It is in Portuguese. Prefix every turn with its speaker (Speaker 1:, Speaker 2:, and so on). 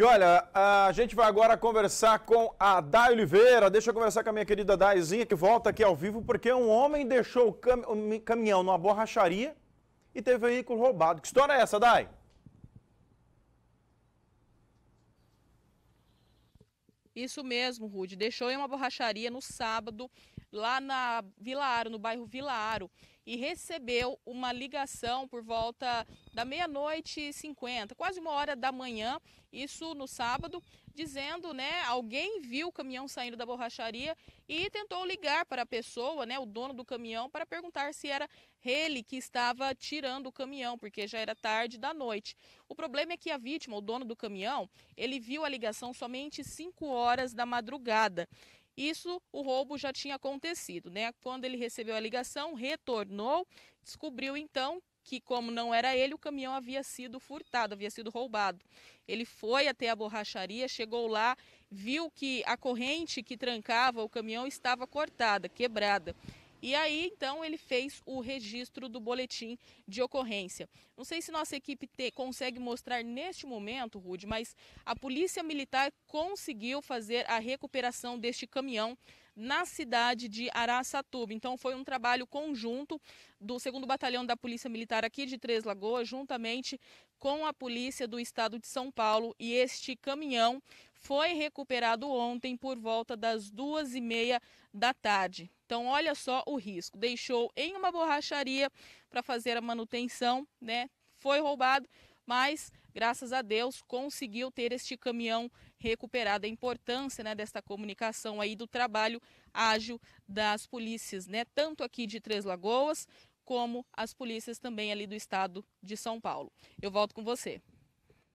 Speaker 1: E olha, a gente vai agora conversar com a Dai Oliveira. Deixa eu conversar com a minha querida Daizinha, que volta aqui ao vivo, porque um homem deixou o cam caminhão numa borracharia e teve veículo roubado. Que história é essa, Dai?
Speaker 2: Isso mesmo, Rude. Deixou em uma borracharia no sábado lá na Vila Aro, no bairro Vila Aro, e recebeu uma ligação por volta da meia-noite e 50, quase uma hora da manhã, isso no sábado, dizendo, né, alguém viu o caminhão saindo da borracharia e tentou ligar para a pessoa, né, o dono do caminhão, para perguntar se era ele que estava tirando o caminhão, porque já era tarde da noite. O problema é que a vítima, o dono do caminhão, ele viu a ligação somente 5 horas da madrugada. Isso, o roubo já tinha acontecido, né? Quando ele recebeu a ligação, retornou, descobriu então que como não era ele, o caminhão havia sido furtado, havia sido roubado. Ele foi até a borracharia, chegou lá, viu que a corrente que trancava o caminhão estava cortada, quebrada. E aí, então, ele fez o registro do boletim de ocorrência. Não sei se nossa equipe te, consegue mostrar neste momento, Rude, mas a Polícia Militar conseguiu fazer a recuperação deste caminhão na cidade de Araçatuba. Então, foi um trabalho conjunto do 2 Batalhão da Polícia Militar aqui de Três Lagoas, juntamente com a Polícia do Estado de São Paulo. E este caminhão foi recuperado ontem por volta das duas e meia da tarde. Então, olha só o risco. Deixou em uma borracharia para fazer a manutenção, né? Foi roubado, mas graças a Deus conseguiu ter este caminhão recuperado. A importância né, desta comunicação aí do trabalho ágil das polícias, né? Tanto aqui de Três Lagoas como as polícias também ali do estado de São Paulo. Eu volto com você.